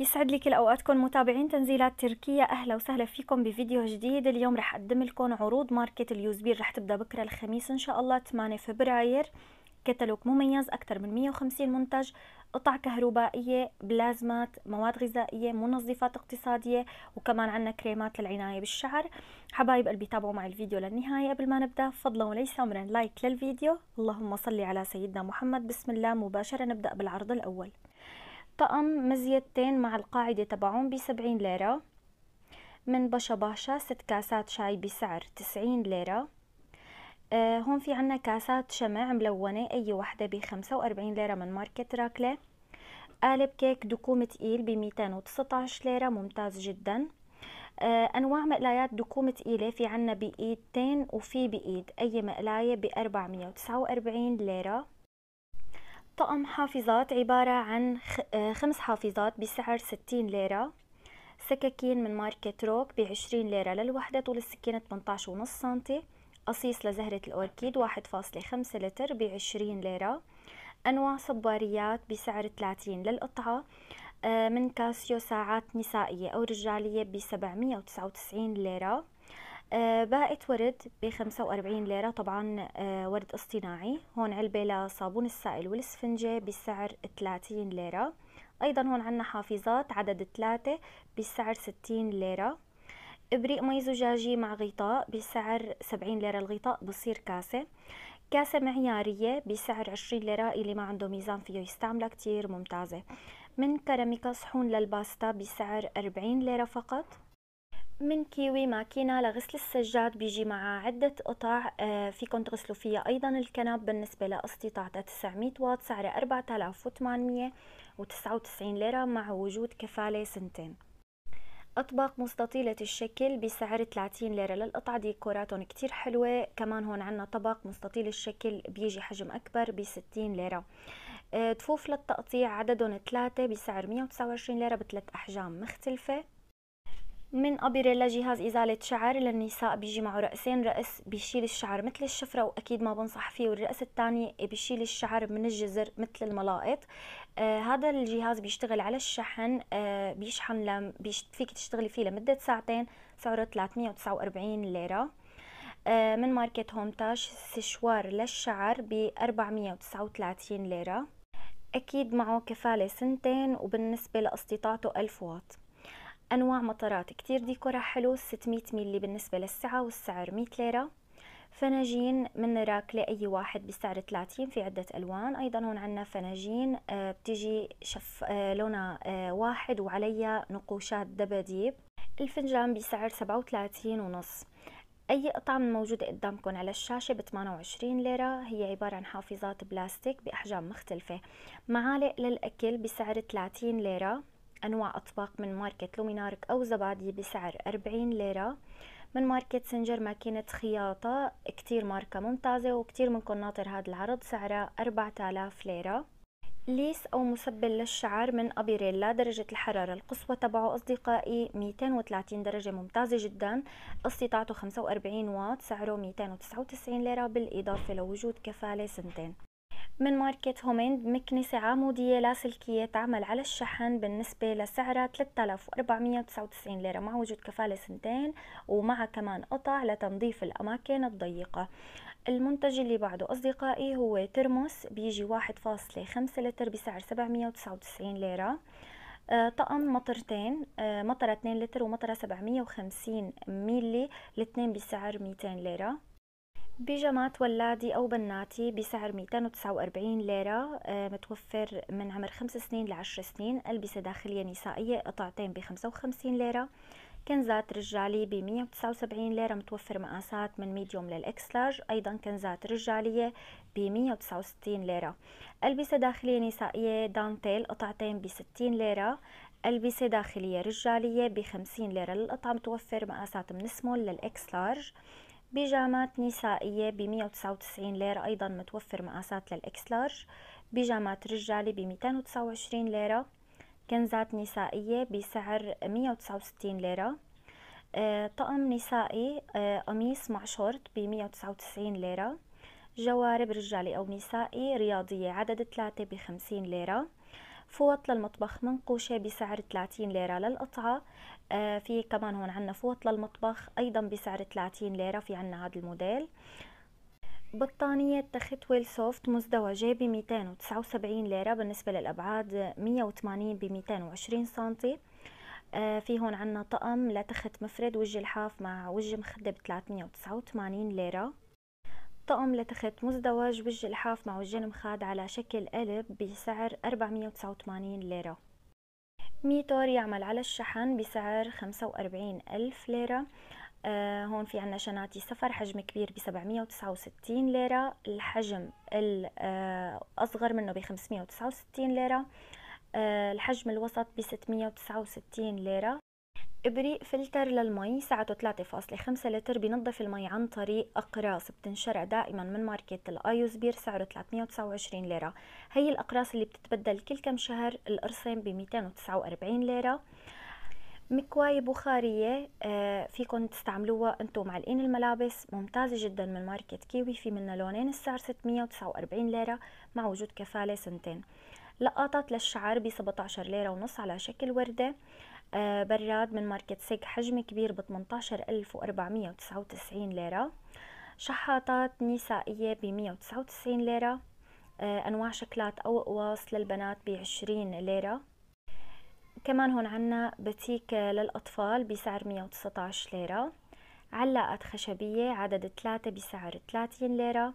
يسعد لي كل اوقاتكم متابعين تنزيلات تركيا اهلا وسهلا فيكم بفيديو جديد اليوم رح اقدم لكم عروض ماركه اليوزبير رح تبدا بكره الخميس ان شاء الله 8 فبراير كتالوج مميز اكثر من 150 منتج قطع كهربائية بلازمات مواد غذائية منظفات اقتصادية وكمان عنا كريمات للعناية بالشعر حبايب قلبي تابعوا معي الفيديو للنهاية قبل ما نبدأ فضلا وليس أمرا لايك للفيديو اللهم صلي على سيدنا محمد بسم الله مباشرة نبدأ بالعرض الأول طقم مزيتين مع القاعدة تبعهم بسبعين ليرة من بشا باشا ست كاسات شاي بسعر تسعين ليرة آه هون في عنا كاسات شمع ملونة أي وحدة بخمسة وأربعين ليرة من ماركة راكلة قالب كيك دكوم تقيل بميتين وتسطعش ليرة ممتاز جدا آه أنواع مقلايات دكوم تقيلة في عنا بإيدتين وفي بإيد أي مقلاية بأربعمية وتسعة وأربعين ليرة طقم حافظات عبارة عن آه، خمس حافظات بسعر ستين ليرة سكاكين من ماركة روك بعشرين ليرة للوحدة طول السكينة تمنتاش ونص سنتي قصيص لزهرة الأوركيد واحد فاصلة خمسة لتر بعشرين ليرة أنواع صباريات بسعر 30 للقطعة آه، من كاسيو ساعات نسائية أو رجالية بسبعمية وتسعة وتسعين ليرة باقت ورد ب 45 ليرة طبعا آه، ورد اصطناعي هون علبة لصابون السائل والسفنجة بسعر 30 ليرة ايضا هون عنا حافظات عدد 3 بسعر 60 ليرة ابريق مي زجاجي مع غطاء بسعر 70 ليرة الغطاء بصير كاسة كاسة معيارية بسعر 20 ليرة اللي ما عنده ميزان فيه يستعملها كتير ممتازة من كراميكا صحون للباستا بسعر 40 ليرة فقط من كيوي ماكينة لغسل السجاد بيجي مع عدة قطع آه، فيكم تغسلوا فيها أيضا الكنب بالنسبة لقسطي 900 واط سعرها 4899 ليرة مع وجود كفالة سنتين أطباق مستطيلة الشكل بسعر 30 ليرة للقطعة ديكوراتهم كتير حلوة كمان هون عنا طبق مستطيل الشكل بيجي حجم أكبر ب 60 ليرة دفوف آه، تفوف للتقطيع عددهم ثلاثة بسعر 129 ليرة بثلاث أحجام مختلفة من قبرة جهاز إزالة شعر للنساء بيجي معه رأسين رأس بيشيل الشعر مثل الشفرة وأكيد ما بنصح فيه والرأس الثاني بيشيل الشعر من الجزر مثل الملاقط آه هذا الجهاز بيشتغل على الشحن آه بيشحن لم بيش فيك تشتغلي فيه لمدة ساعتين سعره 349 ليرة آه من ماركة هومتاش سشوار للشعر ب 439 ليرة أكيد معه كفالة سنتين وبالنسبة لاستطاعته 1000 واط أنواع مطرات كتير ديكورها حلو 600 ميلي بالنسبة للسعة والسعر 100 ليرة فناجين من راك لأي واحد بسعر 30 في عدة ألوان أيضا هون عنا فناجين آه، بتيجي شف آه، لونها آه، واحد وعليا نقوشات دباديب الفنجان بسعر 37 ونص أي قطعة من موجودة قدامكم على الشاشة ب 28 ليرة هي عبارة عن حافظات بلاستيك بأحجام مختلفة معالق للأكل بسعر 30 ليرة أنواع أطباق من ماركة لومينارك أو زبادي بسعر 40 ليرة من ماركة سنجر ماكينة خياطة كتير ماركة ممتازة وكتير منكم ناطر هذا العرض سعرها 4000 ليرة ليس أو مسبل للشعر من أبيريلا درجة الحرارة القصوى تبعه أصدقائي 230 درجة ممتازة جدا استطاعته 45 واط سعره 299 ليرة بالإضافة لوجود كفالة سنتين من ماركت هومند مكنسة عامودية لاسلكية تعمل على الشحن بالنسبة لسعرها 3499 ليرة مع وجود كفالة سنتين ومع كمان قطع لتنظيف الأماكن الضيقة المنتج اللي بعده أصدقائي هو ترموس بيجي 1.5 لتر بسعر 799 ليرة آه، طقم مطرتين آه، مطرة 2 لتر ومطرة 750 ميلي الاثنين بسعر 200 ليرة بيجامات ولادي أو بناتي بسعر 249 ليرة آه، متوفر من عمر 5 سنين لعشر سنين ألبسة داخلية نسائية قطعتين ب 55 ليرة كنزات رجالي ب 179 ليرة متوفر مقاسات من ميديوم للإكس لارج أيضا كنزات رجالية ب 169 ليرة ألبسة داخلية نسائية دانتيل قطعتين ب 60 ليرة ألبسة داخلية رجالية ب 50 ليرة للقطعة متوفر مقاسات من سمول للإكس لارج بيجامات نسائية ب 199 ليرة أيضا متوفر مقاسات للإكس لارج بيجامات رجالي ب 229 ليرة كنزات نسائية بسعر 169 ليرة آه، طقم نسائي آه، قميص مع شورت ب 199 ليرة جوارب رجالي أو نسائي رياضية عدد 3 ب 50 ليرة فوط للمطبخ منقوشة بسعر 30 ليرة للقطعة آه، في كمان هون عنا فوط للمطبخ أيضا بسعر 30 ليرة في عنا هذا الموديل بطانية تخت ويل سوفت مزدوجة ب 279 ليرة بالنسبة للأبعاد 180 ب 220 سنتي آه، في هون عنا طقم لتخت مفرد وجه الحاف مع وجه مخدة ب 389 ليرة طقم لتخت مزدوج بالجلحاف مع وجين مخاد على شكل قلب بسعر 489 ليرة ميتور يعمل على الشحن بسعر 45 ألف ليرة آه هون في عنا شناتي سفر حجم كبير ب 769 ليرة الحجم الأصغر آه، منه ب 569 ليرة آه الحجم الوسط ب 669 ليرة ابريق فلتر للمي سعته 3.5 لتر بينظف المي عن طريق اقراص بتنشرع دائما من ماركة الايوز بير سعره 329 ليرة هي الاقراص اللي بتتبدل كل كم شهر القرصين ب 249 ليرة مكواية بخارية آه، فيكم تستعملوها انتم معلقين الملابس ممتازة جدا من ماركة كيوي في منها لونين السعر 649 ليرة مع وجود كفالة سنتين لقاطات للشعر ب 17 ليرة ونص على شكل وردة آه، براد من ماركت سيك حجم كبير ب 18499 ليرة شحاطات نسائية ب 199 ليرة آه، أنواع شكلات أو أقواص للبنات ب 20 ليرة كمان هون عنا بتيك للأطفال بسعر 119 ليرة علاقات خشبية عدد ثلاثة بسعر 30 ليرة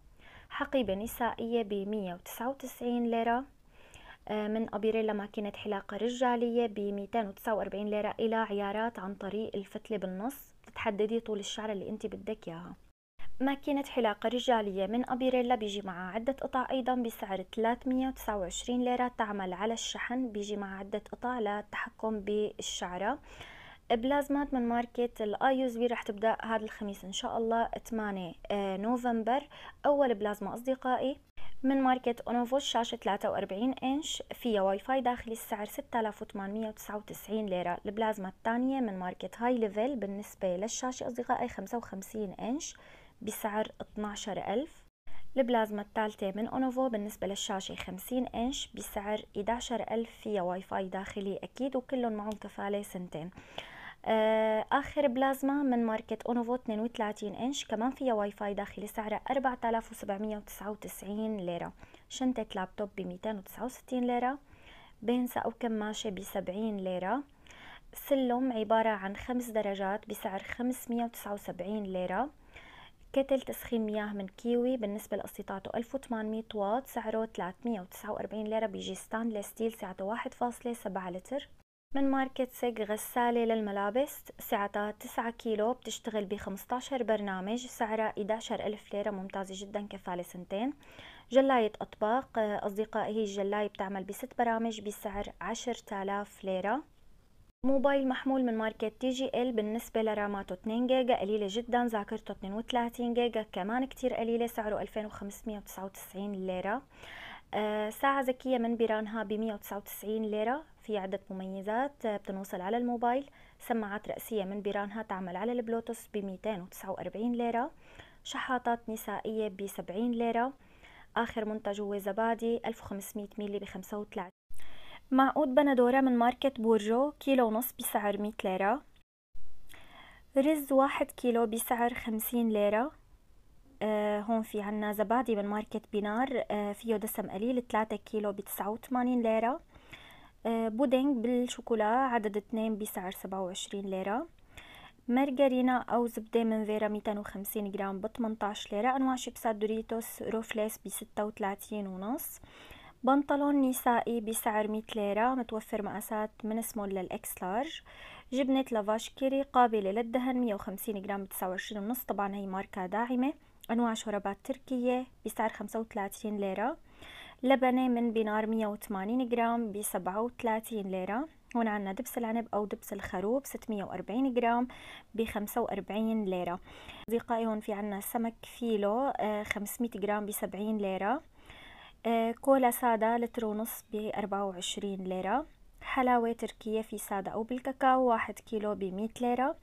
حقيبة نسائية ب 199 ليرة آه، من أبيريلا ماكينة حلاقة رجالية ب 249 ليرة إلى عيارات عن طريق الفتلة بالنص بتحددي طول الشعر اللي انت بدك اياها ماكينة حلاقة رجالية من أبيريلا بيجي معها عدة قطع أيضا بسعر 329 ليرة تعمل على الشحن بيجي معها عدة قطع للتحكم بالشعرة بلازمات من ماركة الاي اس بي رح تبدأ هذا الخميس ان شاء الله 8 آه، نوفمبر اول بلازما اصدقائي من ماركة اونوفو الشاشة 43 انش فيها واي فاي داخلي السعر 6899 ليرة البلازما الثانية من ماركة هاي ليفل بالنسبة للشاشة اصدقائي 55 انش بسعر 12000 البلازما الثالثة من اونوفو بالنسبة للشاشة 50 انش بسعر 11000 فيها واي فاي داخلي اكيد وكلهم معهم كفالة سنتين آه، اخر بلازما من ماركه اونوفو 32 انش كمان فيها واي فاي داخلي سعرها 4799 ليره شنطه لابتوب ب 269 ليره بينسة او كماشة ب 70 ليره سلم عبارة عن خمس درجات بسعر 579 ليرة كتل تسخين مياه من كيوي بالنسبة لاستطاعته 1800 واط سعره 349 ليرة بيجي ستانلس ستيل سعته 1.7 لتر من ماركة سيج غسالة للملابس سعتها 9 كيلو بتشتغل ب 15 برنامج سعرها 11 ألف ليرة ممتازة جدا كفالة سنتين جلاية أطباق أصدقائي هي الجلاية بتعمل بست برامج بسعر 10000 ليرة موبايل محمول من ماركة تي جي ال بالنسبة لراماته 2 جيجا قليلة جدا ذاكرته 32 جيجا كمان كتير قليلة سعره 2599 ليرة آه، ساعة ذكية من بيرانها ب 199 ليرة في عدة مميزات بتنوصل على الموبايل سماعات رأسية من بيرانها تعمل على البلوتوس ب 249 ليرة شحاطات نسائية ب 70 ليرة آخر منتج هو زبادي 1500 ميلي ب 35 معقود بندورة من ماركة بورجو كيلو ونص بسعر 100 ليرة رز واحد كيلو بسعر 50 ليرة آه هون في عنا زبادي من ماركة بينار آه فيه دسم قليل 3 كيلو ب 89 ليرة آه، بودينج بالشوكولا عدد اثنين بسعر سبعة وعشرين ليرة مارجرينا أو زبدة من فيرا وخمسين جرام ب 18 ليرة أنواع شيبسات دوريتوس روفليس بستة وثلاثين ونص بنطلون نسائي بسعر مية ليرة متوفر مقاسات من سمول للإكس لارج جبنة لافاش كيري قابلة للدهن مية وخمسين جرام بتسعة وعشرين ونص طبعا هي ماركة داعمة أنواع شربات تركية بسعر خمسة وثلاثين ليرة لبنة من بنار 180 جرام ب 37 ليرة هون عنا دبس العنب أو دبس الخروب 640 جرام ب 45 ليرة أصدقائي هون في عنا سمك فيلو 500 آه، جرام ب 70 ليرة آه، كولا سادة لتر ونص ب 24 ليرة حلاوة تركية في سادة أو بالكاكاو 1 كيلو ب 100 ليرة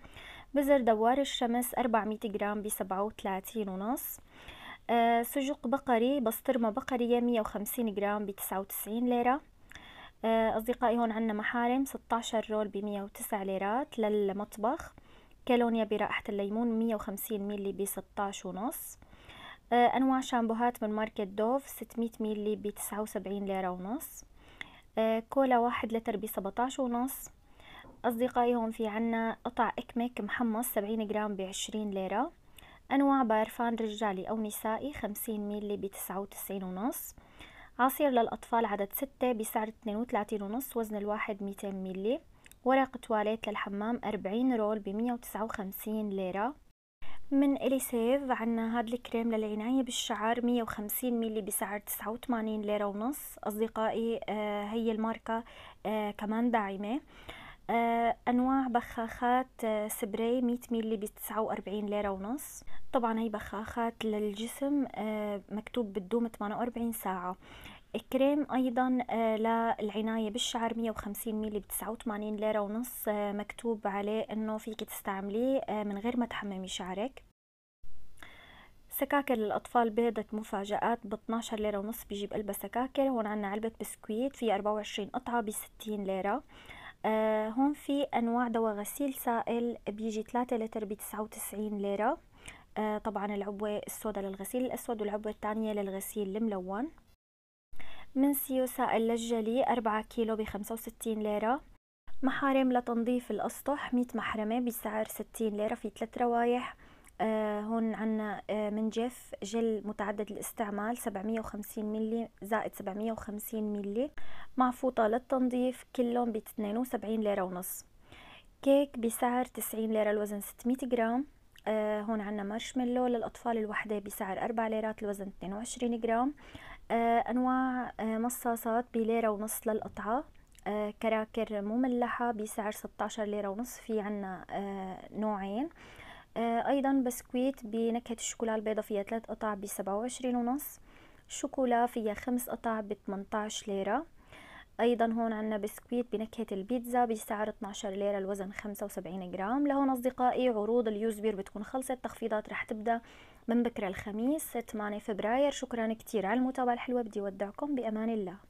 بزر دوار الشمس 400 جرام ب 37 ونص آه، سجق بقري بسطرمة بقرية 150 جرام ب 99 ليرة آه، أصدقائي هون عنا محارم 16 رول ب 109 ليرات للمطبخ كالونيا برائحة الليمون 150 ميلي ب 16 ونص آه، أنواع شامبوهات من ماركة دوف 600 ميلي ب 79 ليرة ونص كولا واحد لتر ب 17 ونص أصدقائي هون في عنا قطع إكمك محمص 70 جرام ب 20 ليرة أنواع بارفان رجالي أو نسائي 50 ميلي ب وتسعين ونص عصير للأطفال عدد 6 بسعر اثنين ونص وزن الواحد 200 ميلي ورق تواليت للحمام 40 رول ب 159 ليرة من إليسيف عنا هاد الكريم للعناية بالشعر 150 ميلي بسعر 89 ليرة ونص أصدقائي آه هي الماركة آه كمان داعمة آه، انواع بخاخات آه، سبراي 100 ميلي ب 49 ليره ونص طبعا هي بخاخات للجسم آه، مكتوب بتدوم 48 ساعه كريم ايضا للعناية بالشعر 150 ميلي ب 89 ليرة ونص مكتوب عليه انه فيك تستعمليه من غير ما تحممي شعرك سكاكر للأطفال بيضة مفاجآت ب 12 ليرة ونص بيجيب قلبة سكاكر هون عنا علبة بسكويت في 24 قطعة ب 60 ليرة آه، هون في انواع دواء غسيل سائل بيجي 3 لتر ب 99 ليره آه طبعا العبوه السوداء للغسيل الاسود والعبوه الثانيه للغسيل الملون من سيو سائل للجلي 4 كيلو ب 65 ليره محارم لتنظيف الاسطح 100 محرمه بسعر 60 ليره في 3 روايح آه، هون عنا آه من جيف جل متعدد الاستعمال 750 ملي زائد 750 ملي مع فوطة للتنظيف كلهم ب 72 ليرة ونص كيك بسعر 90 ليرة الوزن 600 جرام آه، هون عنا مارشميلو للأطفال الوحدة بسعر 4 ليرات الوزن 22 جرام آه، أنواع مصاصات بليرة ونص للقطعة كراكر مملحة بسعر 16 ليرة ونص في عنا نوعين آه، أيضا بسكويت بنكهة الشوكولا البيضة فيها ثلاث قطع بسبعة وعشرين ونص شوكولا فيها خمس قطع بتمنتعش ليرة أيضا هون عنا بسكويت بنكهة البيتزا بسعر 12 ليرة الوزن 75 جرام لهون أصدقائي عروض اليوزبير بتكون خلصت تخفيضات رح تبدأ من بكرة الخميس 8 فبراير شكرا كتير على المتابعة الحلوة بدي ودعكم بأمان الله